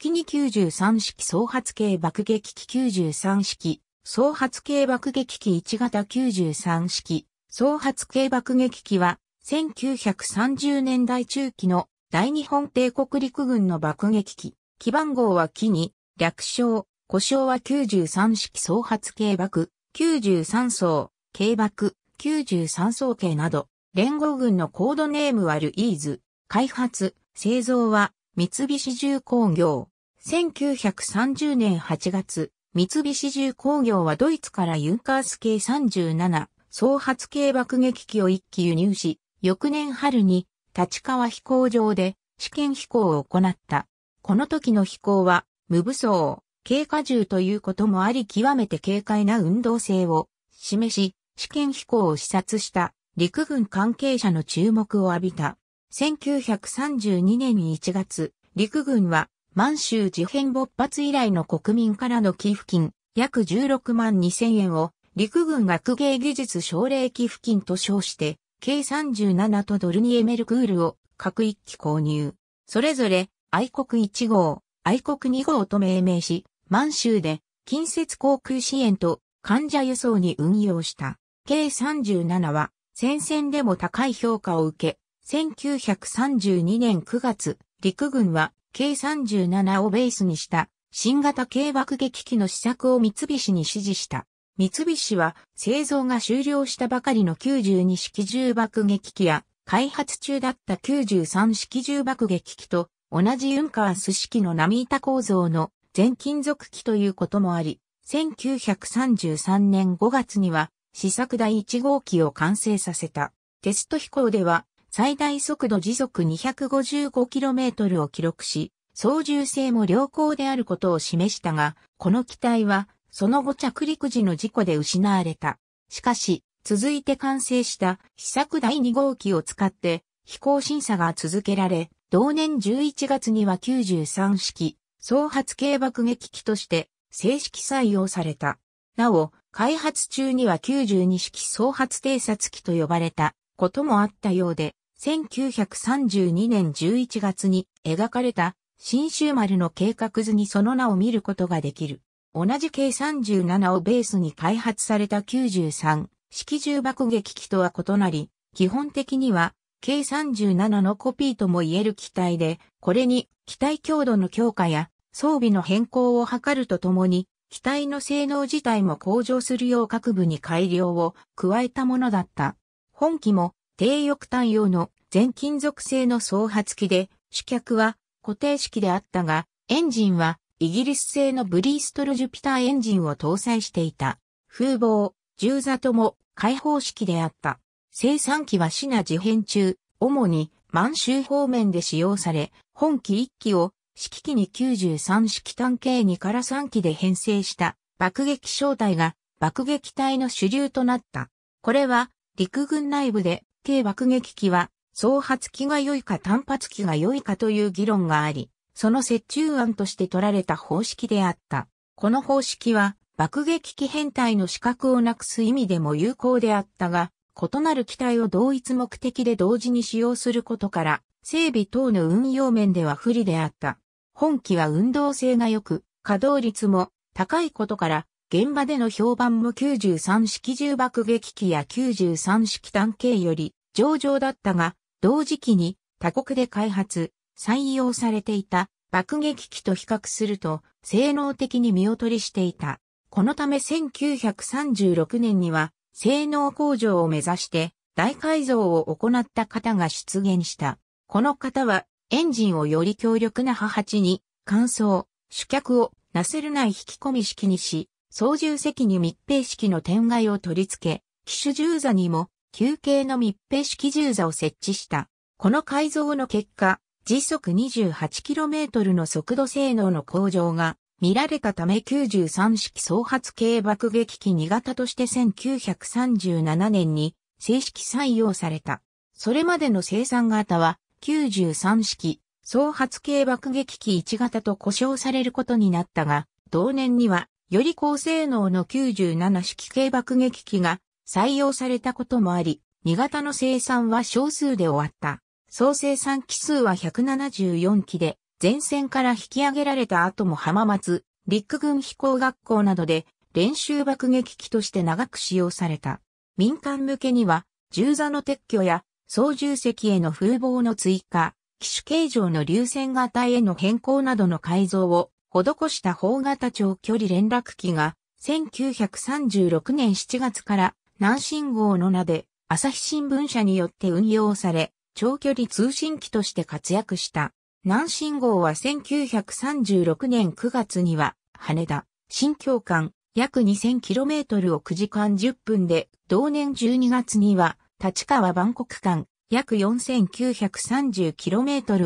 機に93式総発系爆撃機93式、総発系爆撃機1型93式、総発系爆撃機は、1930年代中期の大日本帝国陸軍の爆撃機、基番号は機に、略称、故障は93式総発系爆、93層、軽爆、93層系など、連合軍のコードネームはルイーズ、開発、製造は三菱重工業、1930年8月、三菱重工業はドイツからユンカース系37、総発系爆撃機を一機輸入し、翌年春に立川飛行場で試験飛行を行った。この時の飛行は無武装、軽荷重ということもあり極めて軽快な運動性を示し、試験飛行を視察した陸軍関係者の注目を浴びた。1932年1月、陸軍は満州事変勃発以来の国民からの寄付金、約16万2000円を、陸軍学芸技術奨励寄付金と称して、計37とドルニエメルクールを各一機購入。それぞれ、愛国1号、愛国2号と命名し、満州で近接航空支援と患者輸送に運用した。計37は戦線でも高い評価を受け、1932年9月、陸軍は K37 をベースにした新型軽爆撃機の試作を三菱に指示した。三菱は製造が終了したばかりの92式重爆撃機や開発中だった93式重爆撃機と同じユンカース式の波板構造の全金属機ということもあり、1933年5月には試作第1号機を完成させた。テスト飛行では最大速度時速 255km を記録し、操縦性も良好であることを示したが、この機体は、その後着陸時の事故で失われた。しかし、続いて完成した試作第2号機を使って飛行審査が続けられ、同年11月には93式総発系爆撃機として正式採用された。なお、開発中には92式総発偵察機と呼ばれたこともあったようで、1932年11月に描かれた新州丸の計画図にその名を見ることができる。同じ計37をベースに開発された93式銃爆撃機とは異なり、基本的には計37のコピーとも言える機体で、これに機体強度の強化や装備の変更を図るとともに、機体の性能自体も向上するよう各部に改良を加えたものだった。本機も低翼単用の全金属製の総発機で、主脚は固定式であったが、エンジンはイギリス製のブリーストルジュピターエンジンを搭載していた。風防、重座とも開放式であった。生産機はシナ事変中、主に満州方面で使用され、本機1機を式機に93式単形2から3機で編成した爆撃小隊が爆撃隊の主流となった。これは陸軍内部で系爆撃機は、総発機が良いか単発機が良いかという議論があり、その折衷案として取られた方式であった。この方式は、爆撃機編隊の資格をなくす意味でも有効であったが、異なる機体を同一目的で同時に使用することから、整備等の運用面では不利であった。本機は運動性が良く、稼働率も高いことから、現場での評判も93式重爆撃機や93式単形より上々だったが、同時期に他国で開発、採用されていた爆撃機と比較すると性能的に見劣りしていた。このため1936年には性能向上を目指して大改造を行った方が出現した。この方はエンジンをより強力な母ハに乾燥、主脚をなせるない引き込み式にし、操縦席に密閉式の天外を取り付け、機種銃座にも球形の密閉式銃座を設置した。この改造の結果、時速 28km の速度性能の向上が見られたため93式総発系爆撃機2型として1937年に正式採用された。それまでの生産型は93式総発系爆撃機1型と呼称されることになったが、同年にはより高性能の97式系爆撃機が採用されたこともあり、2型の生産は少数で終わった。総生産機数は174機で、前線から引き上げられた後も浜松、陸軍飛行学校などで練習爆撃機として長く使用された。民間向けには、銃座の撤去や操縦席への風防の追加、機種形状の流線型への変更などの改造を施した方型長距離連絡機が、1936年7月から南信号の名で朝日新聞社によって運用され、長距離通信機として活躍した。南信号は1936年9月には、羽田、新京間、約 2000km を9時間10分で、同年12月には、立川万国間、約 4930km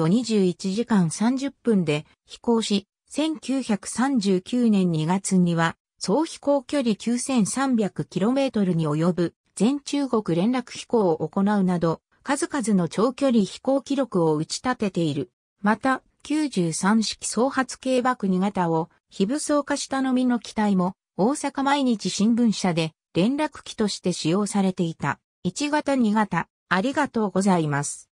を21時間30分で飛行し、1939年2月には、総飛行距離 9300km に及ぶ全中国連絡飛行を行うなど、数々の長距離飛行記録を打ち立てている。また、93式総発軽爆2型を非武装化したのみの機体も、大阪毎日新聞社で連絡機として使用されていた。1型2型、ありがとうございます。